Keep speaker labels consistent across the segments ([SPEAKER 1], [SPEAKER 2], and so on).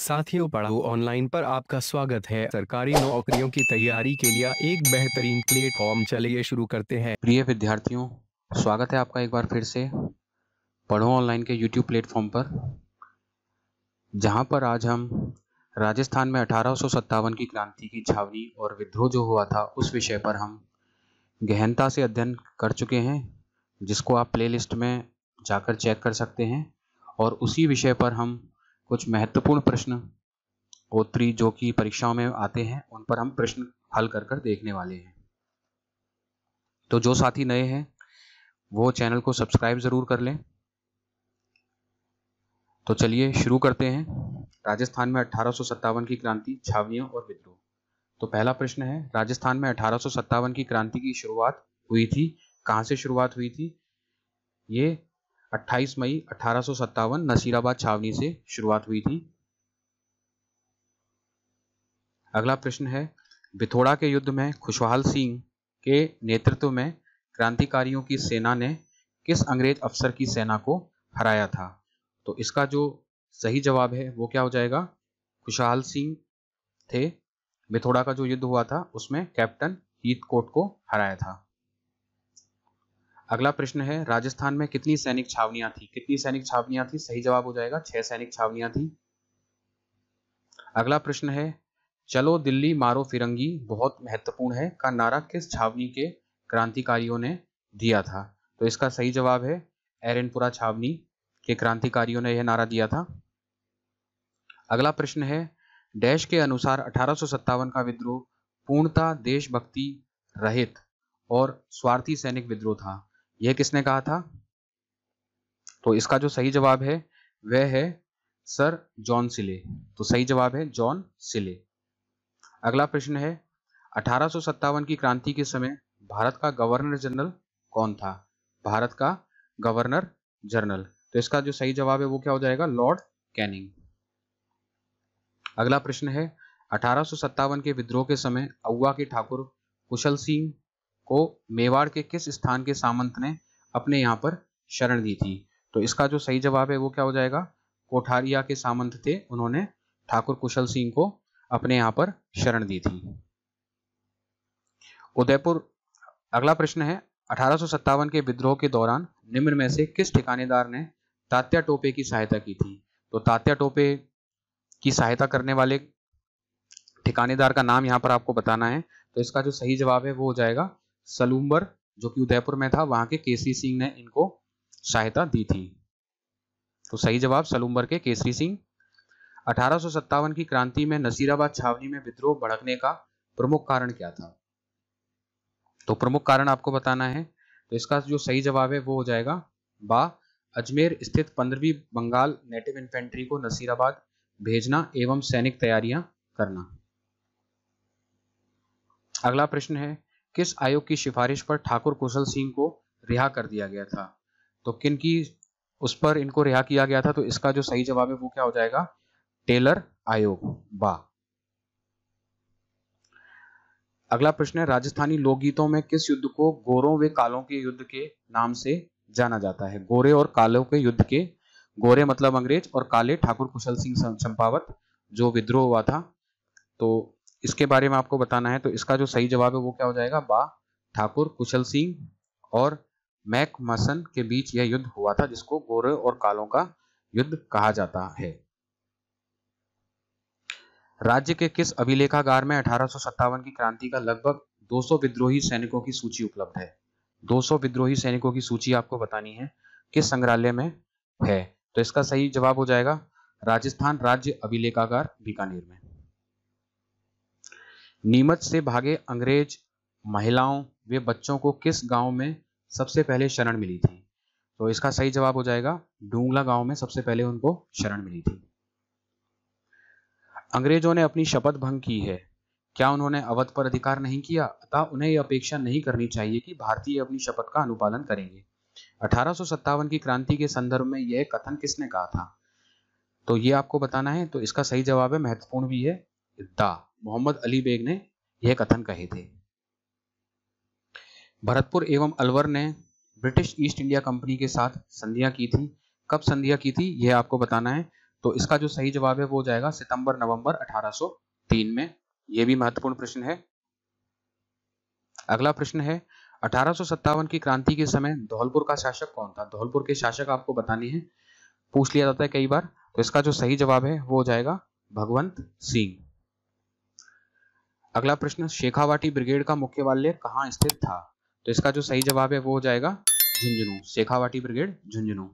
[SPEAKER 1] साथियों पढ़ाओ ऑनलाइन पर आपका स्वागत है सरकारी नौकरियों की तैयारी के लिए एक बेहतरीन प्लेटफॉर्म चलिए शुरू करते हैं प्रिय विद्यार्थियों स्वागत है आपका एक बार फिर से पढ़ो ऑनलाइन के यूट्यूब प्लेटफॉर्म पर जहां पर आज हम राजस्थान में अठारह की क्रांति की छावनी और विद्रोह जो हुआ था उस विषय पर हम गहनता से अध्ययन कर चुके हैं जिसको आप प्लेलिस्ट में जाकर चेक कर सकते हैं और उसी विषय पर हम कुछ महत्वपूर्ण प्रश्न उत्तरी जो कि परीक्षाओं में आते हैं उन पर हम प्रश्न हल कर कर देखने वाले हैं तो जो साथी नए हैं वो चैनल को सब्सक्राइब ज़रूर कर लें तो चलिए शुरू करते हैं राजस्थान में अठारह की क्रांति छावनियों और विद्रोह तो पहला प्रश्न है राजस्थान में अठारह की क्रांति की शुरुआत हुई थी कहां से शुरुआत हुई थी ये 28 मई अठारह नसीराबाद छावनी से शुरुआत हुई थी अगला प्रश्न है बिथोड़ा के युद्ध में खुशहाल सिंह के नेतृत्व में क्रांतिकारियों की सेना ने किस अंग्रेज अफसर की सेना को हराया था तो इसका जो सही जवाब है वो क्या हो जाएगा खुशहाल सिंह थे बिथोड़ा का जो युद्ध हुआ था उसमें कैप्टन हीथ कोट को हराया था अगला प्रश्न है राजस्थान में कितनी सैनिक छावनियां थी कितनी सैनिक छावनियां थी सही जवाब हो जाएगा छह सैनिक छावनियां थी अगला प्रश्न है चलो दिल्ली मारो फिरंगी बहुत महत्वपूर्ण है का नारा किस छावनी के क्रांतिकारियों ने दिया था तो इसका सही जवाब है एरनपुरा छावनी के क्रांतिकारियों ने यह नारा दिया था अगला प्रश्न है डैश के अनुसार अठारह का विद्रोह पूर्णता देशभक्ति रहित और स्वार्थी सैनिक विद्रोह था यह किसने कहा था तो इसका जो सही जवाब है वह है सर जॉन सिले तो सही जवाब है जॉन सिले अगला प्रश्न है अठारह की क्रांति के समय भारत का गवर्नर जनरल कौन था भारत का गवर्नर जनरल तो इसका जो सही जवाब है वो क्या हो जाएगा लॉर्ड कैनिंग अगला प्रश्न है अठारह के विद्रोह के समय अव्वा के ठाकुर कुशल सिंह को मेवाड़ के किस स्थान के सामंत ने अपने यहाँ पर शरण दी थी तो इसका जो सही जवाब है वो क्या हो जाएगा कोठारिया के सामंत थे उन्होंने ठाकुर कुशल सिंह को अपने यहाँ पर शरण दी थी उदयपुर अगला प्रश्न है अठारह के विद्रोह के दौरान निम्न में से किस ठिकानेदार ने तात्या टोपे की सहायता की थी तो तात्या टोपे की सहायता करने वाले ठिकानेदार का नाम यहाँ पर आपको बताना है तो इसका जो सही जवाब है वो हो जाएगा सलूम्बर जो कि उदयपुर में था वहां के केसरी सिंह ने इनको सहायता दी थी तो सही जवाब सलूम्बर के केसरी सिंह अठारह की क्रांति में नसीराबाद छावनी में विद्रोह भड़कने का प्रमुख कारण क्या था तो प्रमुख कारण आपको बताना है तो इसका जो सही जवाब है वो हो जाएगा बा अजमेर स्थित पंद्रहवीं बंगाल नेटिव इन्फेंट्री को नसीराबाद भेजना एवं सैनिक तैयारियां करना अगला प्रश्न है किस आयोग की सिफारिश पर ठाकुर कुशल सिंह को रिहा कर दिया गया था तो किन की उस पर इनको रिहा किया गया था तो इसका जो सही जवाब है वो क्या हो जाएगा टेलर आयोग बा अगला प्रश्न है राजस्थानी लोकगीतों में किस युद्ध को गोरों व कालों के युद्ध के नाम से जाना जाता है गोरे और कालों के युद्ध के गोरे मतलब अंग्रेज और काले ठाकुर कुशल सिंह चंपावत जो विद्रोह हुआ था तो इसके बारे में आपको बताना है तो इसका जो सही जवाब है वो क्या हो जाएगा बा ठाकुर कुशल सिंह और मैक मसन के बीच यह युद्ध हुआ था जिसको गोरे और कालों का युद्ध कहा जाता है राज्य के किस अभिलेखागार में अठारह की क्रांति का लगभग 200 विद्रोही सैनिकों की सूची उपलब्ध है 200 विद्रोही सैनिकों की सूची आपको बतानी है किस संग्रहालय में है तो इसका सही जवाब हो जाएगा राजस्थान राज्य अभिलेखागार बीकानेर में नीमच से भागे अंग्रेज महिलाओं वे बच्चों को किस गांव में सबसे पहले शरण मिली थी तो इसका सही जवाब हो जाएगा डूंगला गांव में सबसे पहले उनको शरण मिली थी अंग्रेजों ने अपनी शपथ भंग की है क्या उन्होंने अवध पर अधिकार नहीं किया अतः उन्हें यह अपेक्षा नहीं करनी चाहिए कि भारतीय अपनी शपथ का अनुपालन करेंगे अठारह की क्रांति के संदर्भ में यह कथन किसने कहा था तो ये आपको बताना है तो इसका सही जवाब है महत्वपूर्ण भी है दा मोहम्मद अली बेग ने यह कथन कहे थे भरतपुर एवं अलवर ने ब्रिटिश ईस्ट इंडिया कंपनी के साथ संधियां की थी कब संधियां की थी यह आपको बताना है तो इसका जो सही जवाब है वो जाएगा सितंबर नवंबर 1803 में यह भी महत्वपूर्ण प्रश्न है अगला प्रश्न है अठारह की क्रांति के समय धौलपुर का शासक कौन था धौलपुर के शासक आपको बताने हैं पूछ लिया जाता है कई बार तो इसका जो सही जवाब है वो हो जाएगा भगवंत सिंह अगला प्रश्न शेखावाटी ब्रिगेड का मुख्यालय कहाँ स्थित था तो इसका जो सही जवाब है वो हो जाएगा झुंझुनू शेखावाटी ब्रिगेड झुंझुनू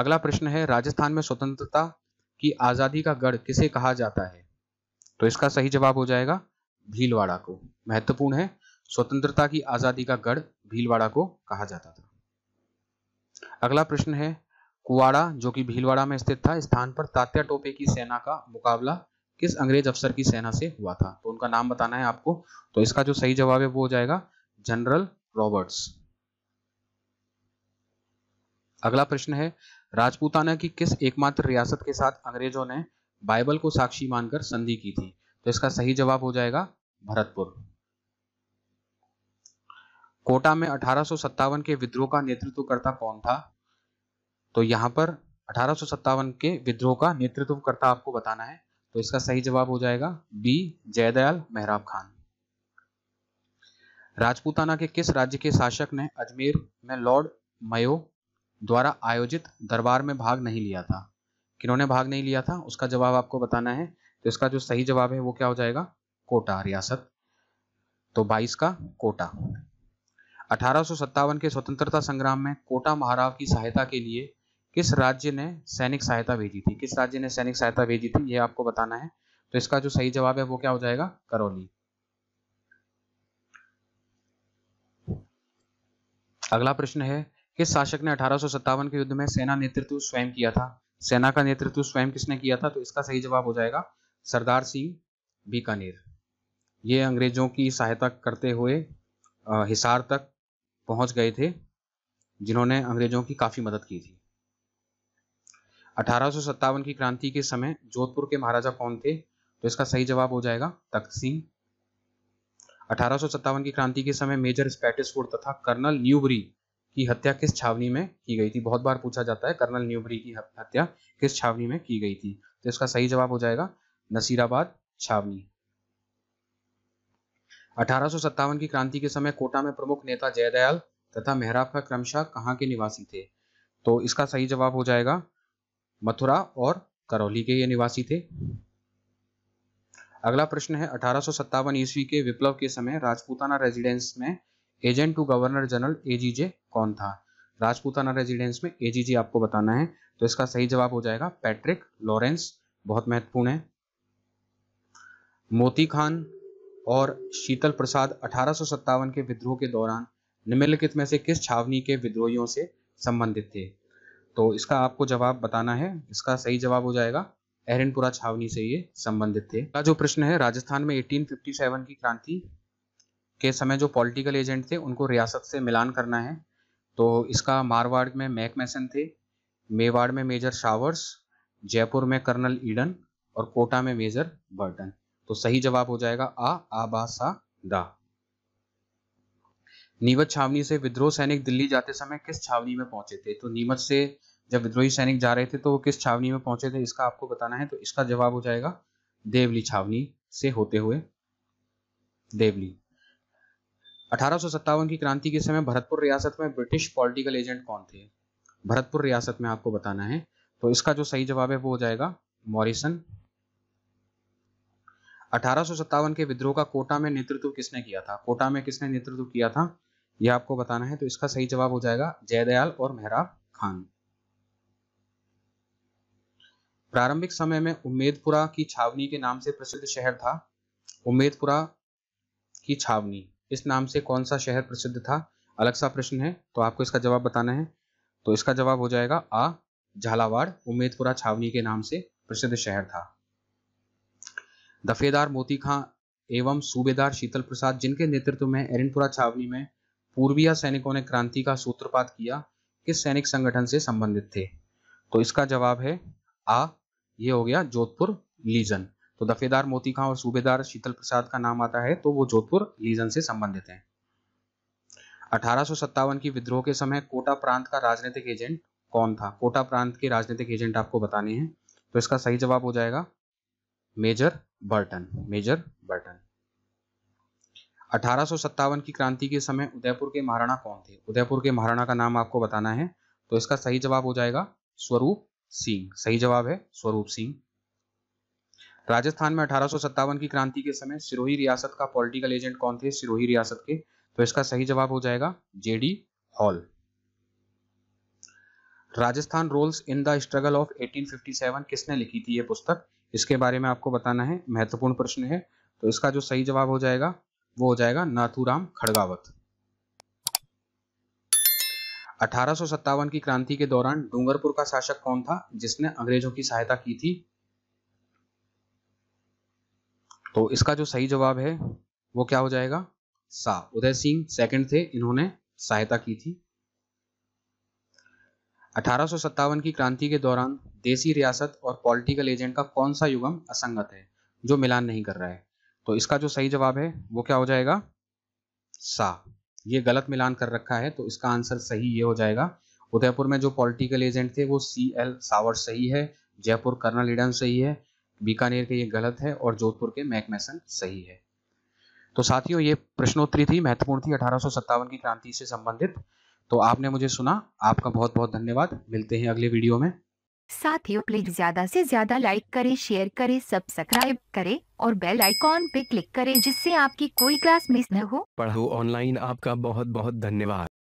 [SPEAKER 1] अगला प्रश्न है राजस्थान में स्वतंत्रता की आजादी का गढ़ किसे कहा जाता है तो इसका सही जवाब हो जाएगा भीलवाड़ा को महत्वपूर्ण है स्वतंत्रता की आजादी का गढ़ भीलवाड़ा को कहा जाता था अगला प्रश्न है कुवाड़ा जो कि भीलवाड़ा में स्थित था स्थान पर तात्या टोपे की सेना का मुकाबला किस अंग्रेज अफसर की सेना से हुआ था तो उनका नाम बताना है आपको तो इसका जो सही जवाब है वो हो जाएगा जनरल रॉबर्ट्स अगला प्रश्न है राजपूताना की किस एकमात्र रियासत के साथ अंग्रेजों ने बाइबल को साक्षी मानकर संधि की थी तो इसका सही जवाब हो जाएगा भरतपुर कोटा में अठारह के विद्रोह का नेतृत्व करता कौन था तो यहां पर अठारह के विद्रोह का नेतृत्व करता आपको बताना है तो इसका सही जवाब हो जाएगा बी जयदयाल मेहराब खान राजपूताना के किस राज्य के शासक ने अजमेर में लॉर्ड मयो द्वारा आयोजित दरबार में भाग नहीं लिया था किन्होंने भाग नहीं लिया था उसका जवाब आपको बताना है तो इसका जो सही जवाब है वो क्या हो जाएगा कोटा रियासत तो 22 का कोटा अठारह के स्वतंत्रता संग्राम में कोटा महाराव की सहायता के लिए किस राज्य ने सैनिक सहायता भेजी थी किस राज्य ने सैनिक सहायता भेजी थी ये आपको बताना है तो इसका जो सही जवाब है वो क्या हो जाएगा करौली अगला प्रश्न है किस शासक ने अठारह के युद्ध में सेना नेतृत्व स्वयं किया था सेना का नेतृत्व स्वयं किसने किया था तो इसका सही जवाब हो जाएगा सरदार सिंह बीकानेर ये अंग्रेजों की सहायता करते हुए हिसार तक पहुंच गए थे जिन्होंने अंग्रेजों की काफ़ी मदद की थी अठारह की क्रांति के समय जोधपुर के महाराजा कौन थे तो इसका सही जवाब हो जाएगा सिंह अठारह की क्रांति के समय मेजर स्पैटिसफोर्ड तथा कर्नल न्यूबरी की हत्या किस छावनी में की गई थी बहुत बार पूछा जाता है कर्नल न्यूबरी की हत्या किस छावनी में की गई थी तो इसका सही जवाब हो जाएगा नसीराबाद छावनी अठारह की क्रांति के समय कोटा में प्रमुख नेता जयदयाल तथा मेहराब का क्रमशाह कहाँ के निवासी थे तो इसका सही जवाब हो जाएगा मथुरा और करौली के ये निवासी थे अगला प्रश्न है अठारह ईस्वी के विप्लव के समय राजपूताना रेजिडेंस में agent to governor general AGG कौन था राजपूताना रेजिडेंस में एजीजे आपको बताना है तो इसका सही जवाब हो जाएगा पैट्रिक लॉरेंस बहुत महत्वपूर्ण है मोती खान और शीतल प्रसाद अठारह के विद्रोह के दौरान निम्नलिखित में से किस छावनी के विद्रोहियों से संबंधित थे तो इसका आपको जवाब बताना है इसका सही जवाब हो जाएगा एहरनपुरा छावनी से ये संबंधित थे का जो प्रश्न है राजस्थान में एटीन की क्रांति के समय जो पॉलिटिकल एजेंट थे उनको रियासत से मिलान करना है तो इसका मारवाड़ में मैक मैसन थे मेवाड़ में मेजर शावर्स जयपुर में कर्नल ईडन और कोटा में मेजर बर्टन तो सही जवाब हो जाएगा आ आबासा दा नीमच छावनी से विद्रोह सैनिक दिल्ली जाते समय किस छावनी में पहुंचे थे तो नीमच से जब विद्रोही सैनिक जा रहे थे तो वो किस छावनी में पहुंचे थे इसका आपको बताना है तो इसका जवाब हो जाएगा देवली छावनी से होते हुए देवली अठारह की क्रांति के समय भरतपुर रियासत में ब्रिटिश पॉलिटिकल एजेंट कौन थे भरतपुर रियासत में आपको बताना है तो इसका जो सही जवाब है वो हो जाएगा मॉरिसन अठारह के विद्रोह का कोटा में नेतृत्व किसने किया था कोटा में किसने नेतृत्व किया था ये आपको बताना है तो इसका सही जवाब हो जाएगा जयदयाल और मेहराब खान प्रारंभिक समय में उम्मेदपुरा की छावनी के नाम से प्रसिद्ध शहर था उम्मेदपुरा की छावनी इस नाम से कौन सा शहर प्रसिद्ध था अलग सा प्रश्न है तो आपको इसका जवाब बताना है तो इसका जवाब हो जाएगा आ झालावाड़ उम्मेदपुरा छावनी के नाम से प्रसिद्ध शहर था दफेदार मोती खां एवं सूबेदार शीतल प्रसाद जिनके नेतृत्व में एरिनपुरा छावनी में पूर्वीय सैनिकों ने क्रांति का सूत्रपात किया किस सैनिक संगठन से संबंधित थे तो इसका जवाब है आ ये हो गया जोधपुर लीजन तो दफेदार मोती खां और सूबेदार शीतल प्रसाद का नाम आता है तो वो जोधपुर लीजन से संबंधित हैं अठारह की विद्रोह के समय कोटा प्रांत का राजनीतिक एजेंट कौन था कोटा प्रांत के राजनीतिक एजेंट आपको बताने हैं तो इसका सही जवाब हो जाएगा मेजर बर्टन मेजर बर्टन अठारह की क्रांति के समय उदयपुर के महाराणा कौन थे उदयपुर के महाराणा का नाम आपको बताना है तो इसका सही जवाब हो जाएगा स्वरूप सिंह सही जवाब है स्वरूप सिंह राजस्थान में अठारह की क्रांति के समय सिरोही रियासत का पॉलिटिकल एजेंट कौन थे सिरोही रियासत के तो इसका सही जवाब हो जाएगा JD Hall Rajasthan roles in the struggle of 1857 किसने लिखी थी ये पुस्तक इसके बारे में आपको बताना है महत्वपूर्ण प्रश्न है तो इसका जो सही जवाब हो जाएगा वो हो जाएगा नाथूराम खड़गावत अठारह की क्रांति के दौरान डूंगरपुर का शासक कौन था जिसने अंग्रेजों की सहायता की थी तो इसका जो सही जवाब है वो क्या हो जाएगा सा उदय सिंह सेकंड थे इन्होंने सहायता की थी अठारह की क्रांति के दौरान देसी रियासत और पॉलिटिकल एजेंट का कौन सा युगम असंगत है जो मिलान नहीं कर रहा है तो इसका जो सही जवाब है वो क्या हो जाएगा सा ये गलत मिलान कर रखा है तो इसका आंसर सही ये हो जाएगा उदयपुर में जो पॉलिटिकल एजेंट थे वो सी एल सावर सही है जयपुर कर्नल इडन सही है बीकानेर के ये गलत है और जोधपुर के मैकमेसन सही है तो साथियों ये प्रश्नोत्तरी थी महत्वपूर्ण थी अठारह की क्रांति से संबंधित तो आपने मुझे सुना आपका बहुत बहुत धन्यवाद मिलते हैं अगले वीडियो में साथियों प्लीज ज्यादा से ज्यादा लाइक करें शेयर करें सब्सक्राइब करें और बेल आइकॉन पे क्लिक करें जिससे आपकी कोई क्लास मिस न हो पढ़ो ऑनलाइन आपका बहुत बहुत धन्यवाद